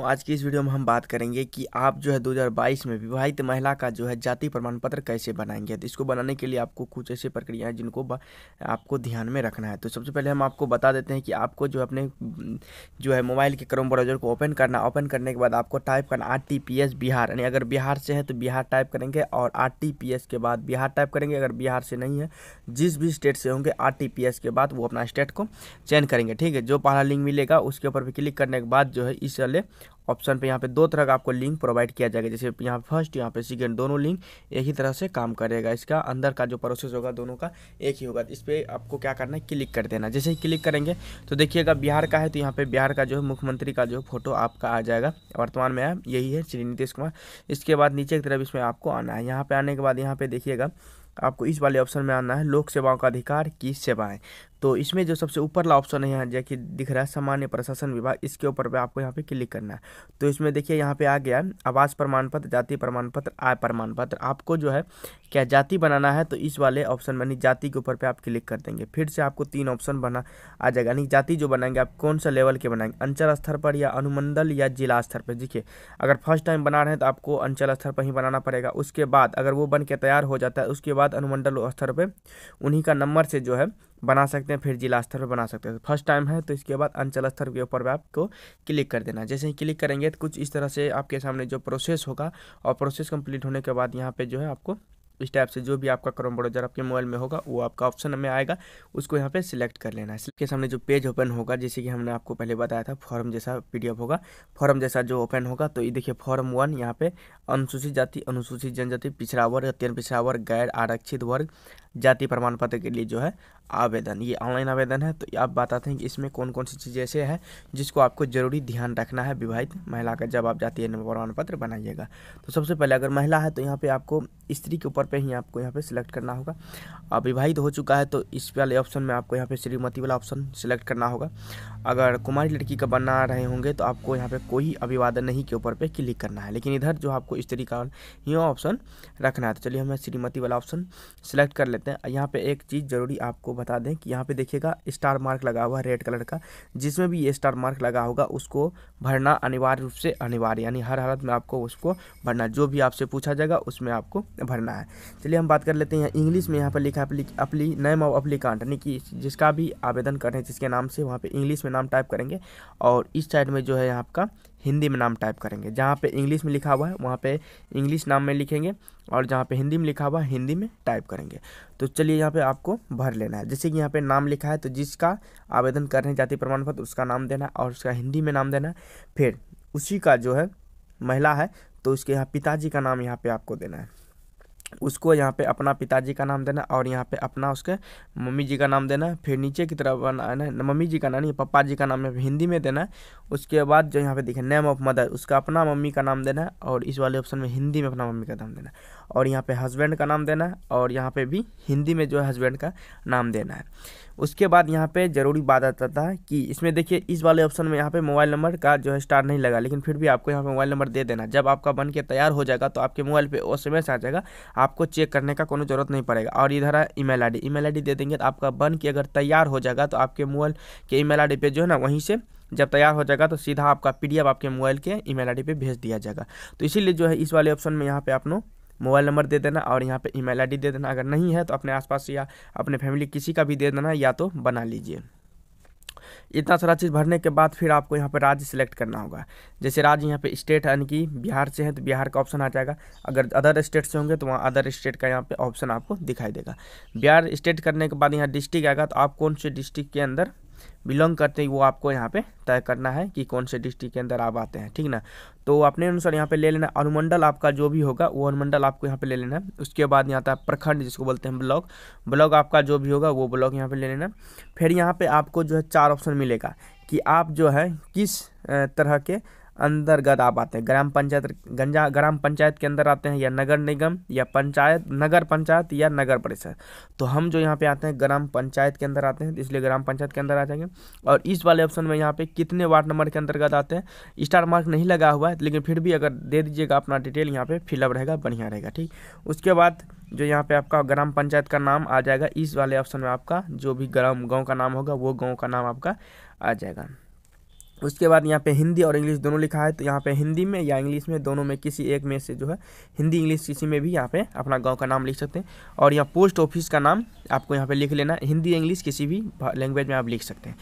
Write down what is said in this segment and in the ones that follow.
दोस्तों आज की इस वीडियो में हम बात करेंगे कि आप जो है 2022 में विवाहित महिला का जो है जाति प्रमाण पत्र कैसे बनाएंगे तो इसको बनाने के लिए आपको कुछ ऐसी प्रक्रियाएं जिनको आपको ध्यान में रखना है तो सबसे पहले हम आपको बता देते हैं कि आपको जो अपने जो है मोबाइल के क्रोम ब्राउजर को ओपन करना ओपन करने के बाद आपको टाइप करना आर बिहार यानी अगर बिहार से है तो बिहार टाइप करेंगे और आर के बाद बिहार टाइप करेंगे अगर बिहार से नहीं है जिस भी स्टेट से होंगे आर के बाद वो अपना स्टेट को चेंज करेंगे ठीक है जो पहला लिंक मिलेगा उसके ऊपर भी क्लिक करने के बाद जो है इस वाले ऑप्शन पे यहाँ पे दो तरह का आपको लिंक प्रोवाइड किया जाएगा जैसे यहाँ फर्स्ट यहाँ पे सेकेंड दोनों लिंक एक ही तरह से काम करेगा इसका अंदर का जो प्रोसेस होगा दोनों का एक ही होगा इस पर आपको क्या करना है क्लिक कर देना जैसे ही क्लिक करेंगे तो देखिएगा बिहार का है तो यहाँ पर बिहार का जो है मुख्यमंत्री का जो फोटो आपका आ जाएगा वर्तमान में यही है श्री नीतीश कुमार इसके बाद नीचे की तरफ इसमें आपको आना है यहाँ पर आने के बाद यहाँ पर देखिएगा आपको इस वाले ऑप्शन में आना है लोक सेवाओं का अधिकार की सेवाएं तो इसमें जो सबसे ऊपरला ऑप्शन है यहाँ जैसे दिख रहा है सामान्य प्रशासन विभाग इसके ऊपर पे आपको यहाँ पे क्लिक करना है तो इसमें देखिए यहाँ पे आ गया आवास प्रमाण पत्र जाति प्रमाण पत्र आय प्रमाण पत्र आपको जो है क्या जाति बनाना है तो इस वाले ऑप्शन यानी जाति के ऊपर पे आप क्लिक कर देंगे फिर से आपको तीन ऑप्शन बना आ जाएगा यानी जाति जो बनाएंगे आप कौन सा लेवल के बनाएंगे अंचल स्तर पर या अनुमंडल या जिला स्तर पर देखिए अगर फर्स्ट टाइम बना रहे हैं तो आपको अंचल स्तर पर ही बनाना पड़ेगा उसके बाद अगर वो बन के तैयार हो जाता है उसके बाद अनुमंडल स्तर पर उन्हीं का नंबर से जो है बना सकते हैं फिर जिला स्तर पर बना सकते हैं फर्स्ट टाइम है तो इसके बाद अंचल स्तर के ऊपर आपको क्लिक कर देना जैसे ही क्लिक करेंगे तो कुछ इस तरह से आपके सामने जो प्रोसेस होगा और प्रोसेस कंप्लीट होने के बाद यहाँ पर जो है आपको इस टाइप से जो भी आपका क्रोम ब्राउजर आपके मोबाइल में होगा वो आपका ऑप्शन में आएगा उसको यहाँ पे सिलेक्ट कर लेना है इसके सामने जो पेज ओपन होगा जैसे कि हमने आपको पहले बताया था फॉर्म जैसा पीडीएफ होगा फॉर्म जैसा जो ओपन होगा तो ये देखिए फॉर्म वन यहाँ पे अनुसूचित जाति अनुसूचित जनजाति पिछड़ा वर्ग अत्यंत पिछड़ा वर्ग गैर आरक्षित वर्ग जाति प्रमाण पत्र के लिए जो है आवेदन ये ऑनलाइन आवेदन है तो आप बताते हैं कि इसमें कौन कौन सी चीज़ ऐसे है जिसको आपको जरूरी ध्यान रखना है विवाहित महिला का जब आप जाति प्रमाण पत्र बनाइएगा तो सबसे पहले अगर महिला है तो यहाँ पर आपको स्त्री के ऊपर पर ही आपको यहाँ पर सिलेक्ट करना होगा अब विवाहित हो चुका है तो इस वाले ऑप्शन में आपको यहाँ पर श्रीमती वाला ऑप्शन सिलेक्ट करना होगा अगर कुमारी लड़की का बना रहे होंगे तो आपको यहाँ पे कोई अभिवादन नहीं के ऊपर पे क्लिक करना है लेकिन इधर जो आपको स्त्री का ये ऑप्शन रखना है तो चलिए हमें श्रीमती वाला ऑप्शन सेलेक्ट कर लेते सकते हैं यहाँ पे एक चीज़ ज़रूरी आपको बता दें कि यहाँ पे देखिएगा स्टार मार्क लगा हुआ है रेड कलर का जिसमें भी ये स्टार मार्क लगा होगा उसको भरना अनिवार्य रूप से अनिवार्य यानी हर हालत में आपको उसको भरना जो भी आपसे पूछा जाएगा उसमें आपको भरना है चलिए हम बात कर लेते हैं इंग्लिश में यहाँ पर लिखा अपली नेम ऑफ अप्लीकांट यानी कि जिसका भी आवेदन कर रहे हैं जिसके नाम से वहाँ पर इंग्लिश में नाम टाइप करेंगे और इस साइड में जो है आपका हिंदी में नाम टाइप करेंगे जहाँ पे इंग्लिश में लिखा हुआ है वहाँ पे इंग्लिश नाम में लिखेंगे और जहाँ पे हिंदी में लिखा हुआ है हिंदी में टाइप करेंगे तो चलिए यहाँ पे आपको भर लेना है जैसे कि यहाँ पे नाम लिखा है तो जिसका आवेदन कर हैं जाति प्रमाण पत्र उसका नाम देना है और उसका हिंदी में नाम देना है फिर उसी का जो है महिला है तो उसके यहाँ पिताजी का नाम यहाँ पर आपको देना है उसको यहाँ पे अपना पिताजी का नाम देना और यहाँ पे अपना उसके मम्मी जी का नाम देना फिर नीचे की तरफ ना मम्मी जी का नाम नहीं पापा जी का नाम है हिंदी में देना उसके बाद जो यहाँ पे देखें नेम ऑफ मदर उसका अपना मम्मी का नाम देना और इस वाले ऑप्शन में हिंदी में अपना मम्मी का नाम देना और यहाँ पे हस्बैंड का नाम देना और यहाँ पे भी हिंदी में जो है हस्बैंड का नाम देना है उसके बाद यहाँ पे ज़रूरी बात आता था कि इसमें देखिए इस वाले ऑप्शन में यहाँ पे मोबाइल नंबर का जो है स्टार नहीं लगा लेकिन फिर भी आपको यहाँ पे मोबाइल नंबर दे देना जब आपका बन के तैयार हो जाएगा तो आपके मोबाइल पे ओ आ जाएगा आपको चेक करने का कोई ज़रूरत नहीं पड़ेगा और इधर है ईमेल आईडी ईमेल आईडी दे देंगे तो आपका बन के अगर तैयार हो जाएगा तो आपके मोबाइल के ईमेल आईडी पे जो है ना वहीं से जब तैयार हो जाएगा तो सीधा आपका पी आपके मोबाइल के ईमेल आईडी पे भेज दिया जाएगा तो इसीलिए जो है इस वाले ऑप्शन में यहाँ पर आप मोबाइल नंबर दे देना और यहाँ पे ईमेल आईडी दे देना अगर नहीं है तो अपने आसपास या अपने फैमिली किसी का भी दे देना या तो बना लीजिए इतना सारा चीज़ भरने के बाद फिर आपको यहाँ पर राज्य सेलेक्ट करना होगा जैसे राज्य यहाँ पे स्टेट यानी कि बिहार से है तो बिहार का ऑप्शन आ जाएगा अगर अदर स्टेट से होंगे तो वहाँ अदर स्टेट का यहाँ पे ऑप्शन आपको दिखाई देगा बिहार स्टेट करने के बाद यहाँ डिस्ट्रिक्ट आएगा तो आप कौन से डिस्ट्रिक्ट के अंदर बिलोंग करते ही वो आपको यहाँ पे तय करना है कि कौन से डिस्ट्रिक्ट के अंदर आप आते हैं ठीक ना तो अपने अनुसार यहाँ पे ले लेना अनुमंडल आपका जो भी होगा वो अनुमंडल आपको यहाँ पे ले लेना है उसके बाद यहाँ आता है प्रखंड जिसको बोलते हैं ब्लॉक ब्लॉक आपका जो भी होगा वो ब्लॉक यहाँ पे ले लेना फिर यहाँ पे आपको जो है चार ऑप्शन मिलेगा कि आप जो है किस तरह के अंतर्गत आप आते हैं ग्राम पंचायत गंजा ग्राम पंचायत के अंदर आते हैं या नगर निगम या पंचायत नगर पंचायत या नगर परिषद तो हम जो यहाँ पे आते हैं ग्राम पंचायत के अंदर आते हैं इसलिए ग्राम पंचायत के अंदर आ जाएंगे और इस वाले ऑप्शन में यहाँ पे कितने वार्ड नंबर के अंतर्गत आते हैं स्टार मार्क नहीं लगा हुआ है लेकिन फिर भी अगर दे दीजिएगा अपना डिटेल यहाँ पर फिलअप रहेगा बढ़िया रहेगा ठीक उसके बाद जो यहाँ पे आपका ग्राम पंचायत का नाम आ जाएगा इस वाले ऑप्शन में आपका जो भी ग्राम गाँव का नाम होगा वो गाँव का नाम आपका आ जाएगा उसके बाद यहाँ पे हिंदी और इंग्लिश दोनों लिखा है तो यहाँ पे हिंदी में या इंग्लिश में दोनों में किसी एक में से जो है हिंदी इंग्लिश किसी में भी यहाँ पे अपना गांव का नाम लिख सकते हैं और यहाँ पोस्ट ऑफिस का नाम आपको यहाँ पे लिख लेना हिंदी इंग्लिश किसी भी लैंग्वेज में आप लिख सकते हैं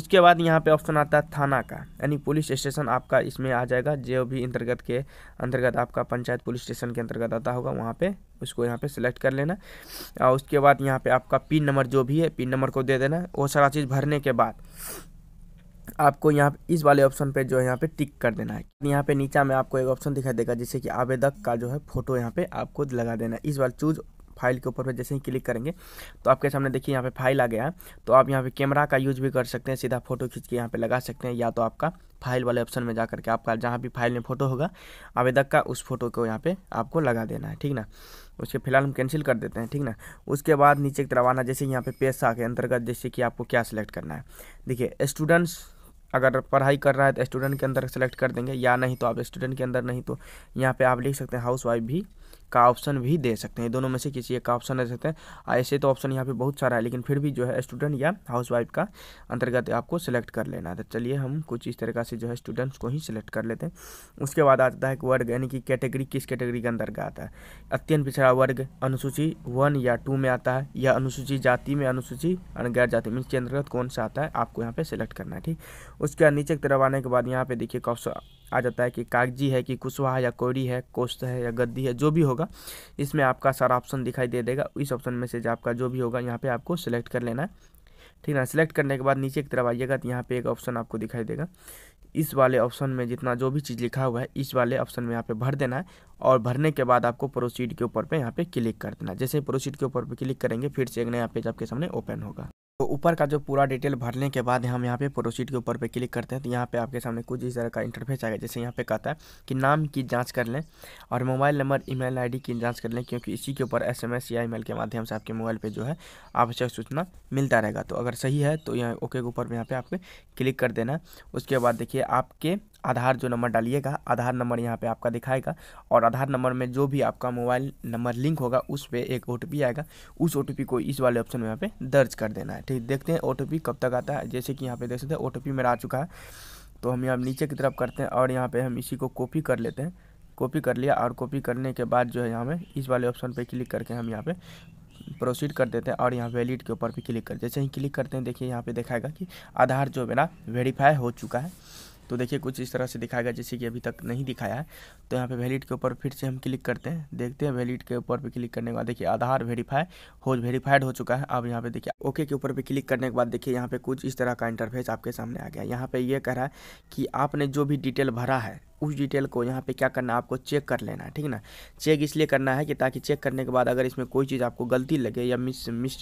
उसके बाद यहाँ पर ऑप्शन आता है थाना का यानी पुलिस स्टेशन आपका इसमें आ जाएगा जो भी अंतर्गत के अंतर्गत आपका पंचायत पुलिस स्टेशन के अंतर्गत आता होगा वहाँ पर उसको यहाँ पे सेलेक्ट कर लेना और उसके बाद यहाँ पे आपका पिन नंबर जो भी है पिन नंबर को दे देना वो सारा चीज़ भरने के बाद आपको यहाँ इस वाले ऑप्शन पे जो है यहाँ पे टिक कर देना है यहाँ पे नीचा में आपको एक ऑप्शन दिखाई देगा जैसे कि आवेदक का जो है फोटो यहाँ पे आपको लगा देना है इस बार चूज फाइल के ऊपर पे जैसे ही क्लिक करेंगे तो आपके सामने देखिए यहाँ पे फाइल आ गया है तो आप यहाँ पे कैमरा का यूज भी कर सकते हैं सीधा फोटो खींच के यहाँ पे लगा सकते हैं या तो आपका फाइल वाले ऑप्शन में जा करके आपका जहाँ भी फाइल में फोटो होगा आवेदक का उस फोटो को यहाँ पे आपको लगा देना है ठीक ना उसके फिलहाल हम कैंसिल कर देते हैं ठीक ना उसके बाद नीचे की तरफ आना जैसे यहाँ पे पेशा के अंतर्गत जैसे कि आपको क्या सिलेक्ट करना है देखिए स्टूडेंट्स अगर पढ़ाई कर रहा है तो स्टूडेंट के अंदर सेलेक्ट कर देंगे या नहीं तो आप स्टूडेंट के अंदर नहीं तो यहाँ पे आप लिख सकते हैं हाउस वाइफ भी का ऑप्शन भी दे सकते हैं दोनों में से किसी एक का ऑप्शन दे सकते हैं ऐसे तो ऑप्शन यहाँ पे बहुत सारा है लेकिन फिर भी जो है स्टूडेंट या हाउस वाइफ का अंतर्गत आपको सिलेक्ट कर लेना है तो चलिए हम कुछ इस तरीका से जो है स्टूडेंट्स को ही सिलेक्ट कर लेते हैं उसके बाद आता है वर्ग यानी कि कैटेगरी किस कैटेगरी के अंतर्गत आता है अत्यंत पिछड़ा वर्ग अनुसूची वन या टू में आता है या अनुसूचित जाति में अनुसूची गैर जाति मीन के अंतर्गत कौन सा आता है आपको यहाँ पे सिलेक्ट करना है ठीक उसके नीचे की तरफ आने के बाद यहाँ पे देखिए आ जाता है कि कागजी है कि कुशवाहा या कोरी है कोस्त है या गद्दी है जो भी होगा इसमें आपका सारा ऑप्शन दिखाई दे देगा इस ऑप्शन में से आपका जो भी होगा यहाँ पर आपको सिलेक्ट कर लेना है ठीक ना सिलेक्ट करने के बाद नीचे की तरफ आइएगा तो यहाँ पर एक ऑप्शन आपको दिखाई देगा इस वाले ऑप्शन में जितना जो भी चीज़ लिखा हुआ है इस वाले ऑप्शन में यहाँ पे भर देना है और भरने के बाद आपको प्रोसीड के ऊपर पे यहाँ पे क्लिक कर देना है जैसे प्रोसीड के ऊपर पे क्लिक करेंगे फिर से एक नया पेज आपके सामने ओपन होगा तो ऊपर का जो पूरा डिटेल भरने के बाद हम यहाँ पे प्रोसीड के ऊपर पे क्लिक करते हैं तो यहाँ पे आपके सामने कुछ इस तरह का इंटरफेस आएगा जैसे यहाँ पे कहता है कि नाम की जांच कर लें और मोबाइल नंबर ईमेल आईडी की जांच कर लें क्योंकि इसी के ऊपर एसएमएस या ईमेल के माध्यम से आपके मोबाइल पर जो है आवश्यक सूचना मिलता रहेगा तो अगर सही है तो यहाँ ओके के ऊपर यहाँ पर आपको क्लिक कर देना उसके बाद देखिए आपके आधार जो नंबर डालिएगा आधार नंबर यहाँ पे आपका दिखाएगा और आधार नंबर में जो भी आपका मोबाइल नंबर लिंक होगा उस पर एक ओ आएगा उस ओ को इस वाले ऑप्शन में यहाँ पे दर्ज कर देना है ठीक देखते हैं ओ कब तक आता है जैसे कि यहाँ पे देख सकते हैं ओ मेरा आ चुका है तो हम यहाँ नीचे की तरफ करते हैं और यहाँ पर हम इसी को कॉपी कर लेते हैं कॉपी कर लिया और कॉपी करने के बाद जो है यहाँ पे इस वाले ऑप्शन पे क्लिक करके हम यहाँ पे प्रोसीड कर देते हैं और यहाँ वैलिड के ऊपर भी क्लिक कर जैसे ही क्लिक करते हैं देखिए यहाँ पे दिखाएगा कि आधार जो मेरा वेरीफाई हो चुका है तो देखिए कुछ इस तरह से दिखाएगा जैसे कि अभी तक नहीं दिखाया है तो यहाँ पे वैलिड के ऊपर फिर से हम क्लिक करते हैं देखते हैं वैलिड के ऊपर पे क्लिक करने के बाद देखिए आधार वेरीफाई हो वेरीफाइड हो चुका है अब यहाँ पे देखिए ओके के ऊपर पे क्लिक करने के बाद देखिए यहाँ पे कुछ इस तरह का इंटरफेस आपके सामने आ गया यहाँ पे ये कह रहा है कि आपने जो भी डिटेल भरा है उस डिटेल को यहाँ पे क्या करना है आपको चेक कर लेना है ठीक ना चेक इसलिए करना है कि ताकि चेक करने के बाद अगर इसमें कोई चीज़ आपको गलती लगे या मिस मिस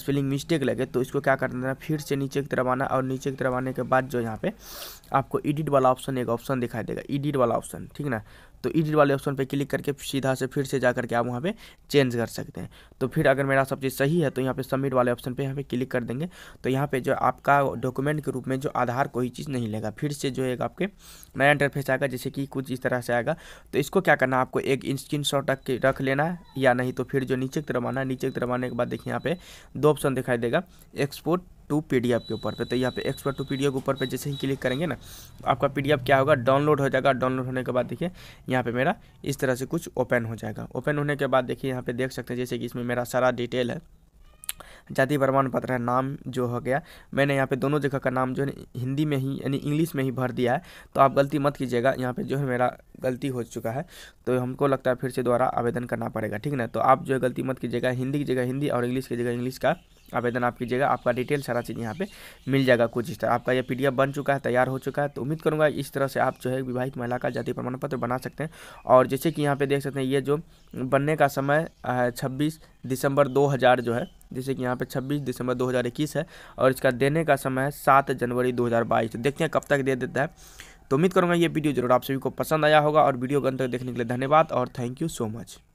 स्पेलिंग मिस्टेक लगे तो इसको क्या करना है फिर से नीचे की तरफ आना और नीचे की तरफ आने के बाद जो यहाँ पे आपको एडिट वाला ऑप्शन एक ऑप्शन दिखाई देगा एडिट वाला ऑप्शन ठीक ना तो एडिट वाले ऑप्शन पे क्लिक करके सीधा से फिर से जा करके आप वहाँ पे चेंज कर सकते हैं तो फिर अगर मेरा सब चीज़ सही है तो यहाँ पे सबमिट वाले ऑप्शन पे यहाँ पे क्लिक कर देंगे तो यहाँ पे जो आपका डॉक्यूमेंट के रूप में जो आधार कोई चीज़ नहीं लेगा फिर से जो है आपके नया इंटरफेस आएगा जैसे कि कुछ इस तरह से आएगा तो इसको क्या करना आपको एक स्क्रीन शॉट रख लेना है या नहीं तो फिर जो नीचे की तरफ आना नीचे की तरफ आने के बाद देखिए यहाँ पे दो ऑप्शन दिखाई देगा एक्सपोर्ट टू पी के ऊपर पे तो यहाँ पे एक्सपर्ट टू पी के ऊपर पे जैसे ही क्लिक करेंगे ना तो आपका पी क्या होगा डाउनलोड हो जाएगा डाउनलोड होने के बाद देखिए यहाँ पे मेरा इस तरह से कुछ ओपन हो जाएगा ओपन होने के बाद देखिए यहाँ पे देख सकते हैं जैसे कि इसमें मेरा सारा डिटेल है जाति प्रमाण पत्र है नाम जो हो गया मैंने यहाँ पे दोनों जगह का नाम जो है हिंदी में ही यानी इंग्लिश में ही भर दिया है तो आप गलती मत कीजिएगा यहाँ पे जो है मेरा गलती हो चुका है तो हमको लगता है फिर से दोबारा आवेदन करना पड़ेगा ठीक ना तो आप जो है गलती मत कीजिएगा हिंदी की जगह हिंदी और इंग्लिश की जगह इंग्लिश का आवेदन आप कीजिएगा आपका डिटेल सारा चीज़ यहाँ पे मिल जाएगा कुछ इस तरह आपका ये पीडीएफ बन चुका है तैयार हो चुका है तो उम्मीद करूँगा इस तरह से आप जो है विवाहित महिला का जाति प्रमाण पत्र बना सकते हैं और जैसे कि यहाँ पे देख सकते हैं ये जो बनने का समय छब्बीस दिसंबर हज़ार जो है जैसे कि यहाँ पे 26 दिसंबर 2021 है और इसका देने का समय है सात जनवरी 2022 तो देखते हैं कब तक दे देता है तो उम्मीद करूँगा ये वीडियो जरूर आप सभी को पसंद आया होगा और वीडियो को तक देखने के लिए धन्यवाद और थैंक यू सो मच